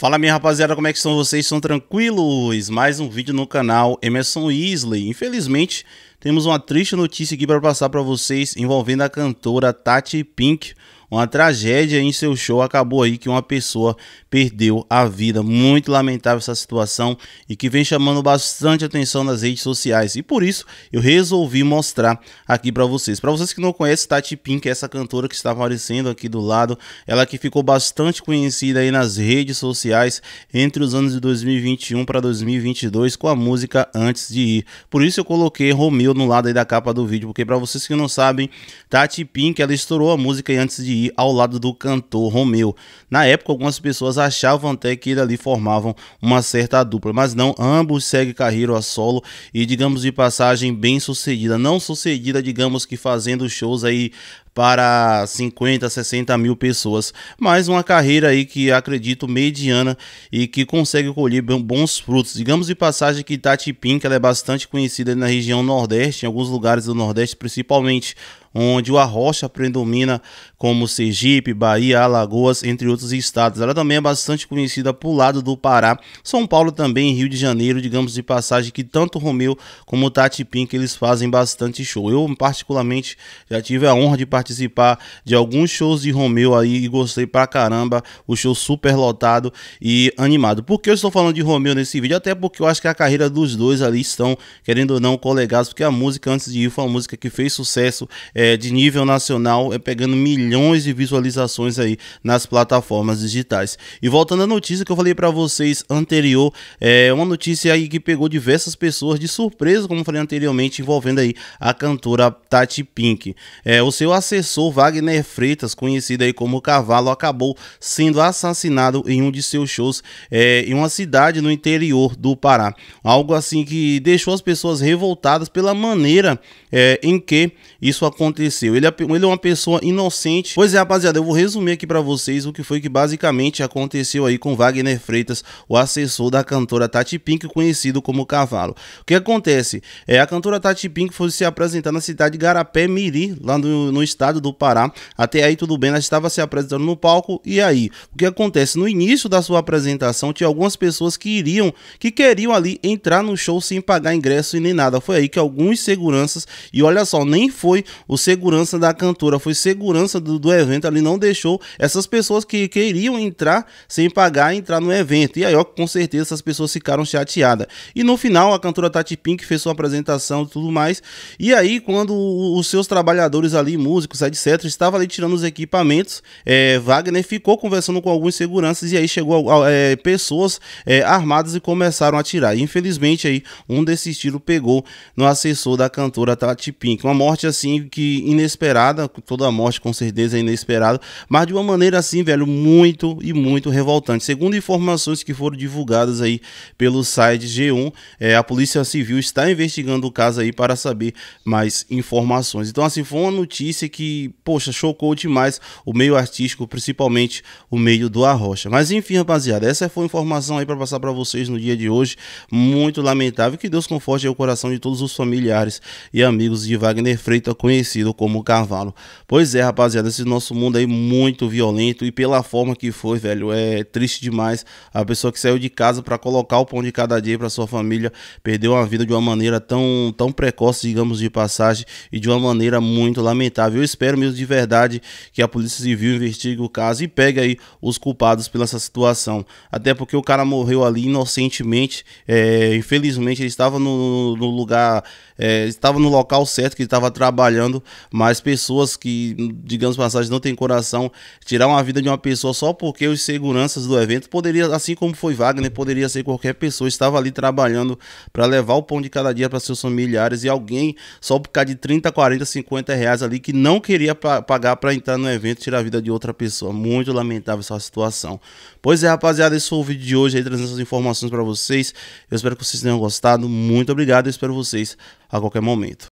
Fala minha rapaziada, como é que estão vocês? São tranquilos? Mais um vídeo no canal Emerson Isley. Infelizmente, temos uma triste notícia aqui para passar para vocês envolvendo a cantora Tati Pink uma tragédia em seu show. Acabou aí que uma pessoa perdeu a vida. Muito lamentável essa situação e que vem chamando bastante atenção nas redes sociais. E por isso eu resolvi mostrar aqui para vocês. Para vocês que não conhecem, Tati Pink, é essa cantora que está aparecendo aqui do lado, ela que ficou bastante conhecida aí nas redes sociais entre os anos de 2021 para 2022 com a música Antes de Ir. Por isso eu coloquei Romeu no lado aí da capa do vídeo, porque para vocês que não sabem, Tati Pink, ela estourou a música Antes de Ir ali ao lado do cantor Romeu. Na época, algumas pessoas achavam até que ele ali formavam uma certa dupla, mas não, ambos seguem carreira a solo e, digamos de passagem, bem sucedida. Não sucedida, digamos que fazendo shows aí para 50, 60 mil pessoas. Mas uma carreira aí que acredito mediana e que consegue colher bons frutos. Digamos de passagem que Tati que ela é bastante conhecida na região Nordeste, em alguns lugares do Nordeste principalmente, onde o arrocha predomina como Sergipe, Bahia, Alagoas, entre outros estados. Ela também é bastante conhecida por lado do Pará, São Paulo também, Rio de Janeiro, digamos de passagem que tanto Romeu como Tati Pink eles fazem bastante show. Eu particularmente já tive a honra de participar participar de alguns shows de Romeu aí e gostei pra caramba. O show super lotado e animado. Por que eu estou falando de Romeu nesse vídeo? Até porque eu acho que a carreira dos dois ali estão, querendo ou não, colegados, porque a música antes de ir foi uma música que fez sucesso é, de nível nacional, é, pegando milhões de visualizações aí nas plataformas digitais. E voltando à notícia que eu falei para vocês anterior, é uma notícia aí que pegou diversas pessoas de surpresa, como falei anteriormente, envolvendo aí a cantora Tati Pink. É, o seu assessor Wagner Freitas, conhecido aí como Cavalo, acabou sendo assassinado em um de seus shows é, em uma cidade no interior do Pará. Algo assim que deixou as pessoas revoltadas pela maneira é, em que isso aconteceu. Ele é, ele é uma pessoa inocente. Pois é, rapaziada, eu vou resumir aqui para vocês o que foi que basicamente aconteceu aí com Wagner Freitas, o assessor da cantora Tati Pink, conhecido como Cavalo. O que acontece? É, a cantora Tati Pink foi se apresentar na cidade de Garapé Miri, lá no, no estado estado do Pará. Até aí tudo bem, ela estava se apresentando no palco e aí, o que acontece no início da sua apresentação tinha algumas pessoas que iriam, que queriam ali entrar no show sem pagar ingresso e nem nada. Foi aí que alguns seguranças e olha só, nem foi o segurança da cantora, foi segurança do, do evento ali não deixou essas pessoas que queriam entrar sem pagar entrar no evento. E aí, ó, com certeza essas pessoas ficaram chateadas. E no final a cantora Tati Pink fez sua apresentação e tudo mais. E aí quando os seus trabalhadores ali, músicos músicos, etc. Estava ali tirando os equipamentos. É, Wagner ficou conversando com alguns seguranças e aí chegou é, pessoas é, armadas e começaram a atirar. infelizmente aí um desses tiros pegou no assessor da cantora Tati Pink. Uma morte assim que inesperada, toda morte com certeza é inesperada, mas de uma maneira assim, velho, muito e muito revoltante. Segundo informações que foram divulgadas aí pelo site G1, é, a Polícia Civil está investigando o caso aí para saber mais informações. Então assim, foi uma notícia que que, poxa, chocou demais o meio artístico, principalmente o meio do Arrocha. Mas enfim, rapaziada, essa foi a informação aí para passar para vocês no dia de hoje. Muito lamentável que Deus conforte o coração de todos os familiares e amigos de Wagner Freitas, conhecido como Carvalho Pois é, rapaziada, esse nosso mundo aí muito violento e pela forma que foi, velho, é triste demais. A pessoa que saiu de casa para colocar o pão de cada dia para sua família perdeu a vida de uma maneira tão, tão precoce, digamos de passagem, e de uma maneira muito lamentável espero mesmo de verdade que a Polícia Civil investigue o caso e pegue aí os culpados pela essa situação. Até porque o cara morreu ali inocentemente. É, infelizmente, ele estava no, no lugar. É, estava no local certo que ele estava trabalhando, mas pessoas que, digamos passagem, não têm coração, tirar uma vida de uma pessoa só porque os seguranças do evento poderia, assim como foi Wagner, poderia ser qualquer pessoa, estava ali trabalhando para levar o pão de cada dia para seus familiares e alguém só por causa de 30, 40, 50 reais ali que não não queria pagar para entrar no evento e tirar a vida de outra pessoa. Muito lamentável essa situação. Pois é, rapaziada, esse foi o vídeo de hoje aí, trazendo essas informações para vocês. Eu espero que vocês tenham gostado. Muito obrigado e espero vocês a qualquer momento.